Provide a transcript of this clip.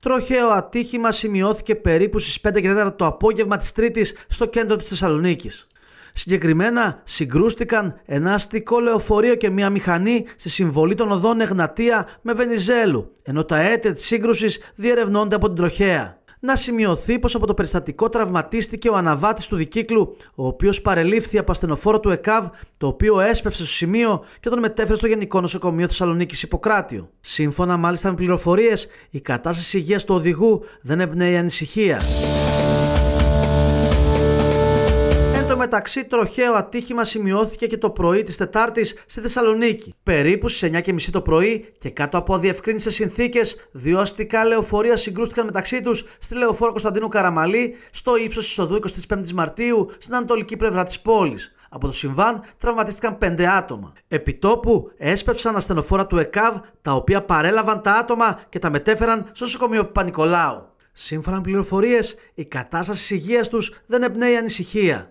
Τροχαίο ατύχημα σημειώθηκε περίπου στις 5 και 4 το απόγευμα της Τρίτης στο κέντρο της Θεσσαλονίκης. Συγκεκριμένα συγκρούστηκαν ένα αστικό λεωφορείο και μια μηχανή στη συμβολή των οδών Εγνατία με Βενιζέλου, ενώ τα αίτια της σύγκρουσης διερευνώνται από την τροχέα να σημειωθεί πως από το περιστατικό τραυματίστηκε ο αναβάτης του δικύκλου, ο οποίος παρελήφθη από ασθενοφόρο του ΕΚΑΒ, το οποίο έσπευσε στο σημείο και τον μετέφερε στο Γενικό Νοσοκομείο Θεσσαλονίκης Ιπποκράτιο. Σύμφωνα μάλιστα με πληροφορίες η κατάσταση υγείας του οδηγού δεν εμπνέει ανησυχία. μεταξύ, τροχαίο ατύχημα σημειώθηκε και το πρωί της Τετάρτης στη Θεσσαλονίκη. Περίπου στις 9.30 το πρωί και κάτω από αδιευκρίνησες συνθήκες, δύο αστικά λεωφορεία συγκρούστηκαν μεταξύ τους στη λεωφόρα Κωνσταντίνου Καραμαλή, στο ύψος της οδού 25η Μαρτίου, στην ανατολική πλευρά της πόλης. Από το συμβάν τραυματίστηκαν πέντε άτομα. Επιτόπου έσπευσαν ασθενοφόρα του ΕΚΑΒ, τα οποία παρέλαβαν τα άτομα και τα μετέφεραν στο νοσοκομείο Παπα-Νικολάου. Σύμφωνα με πληροφορίες, η κατάσταση υγείας τους δεν εμπνέει ανησυχία.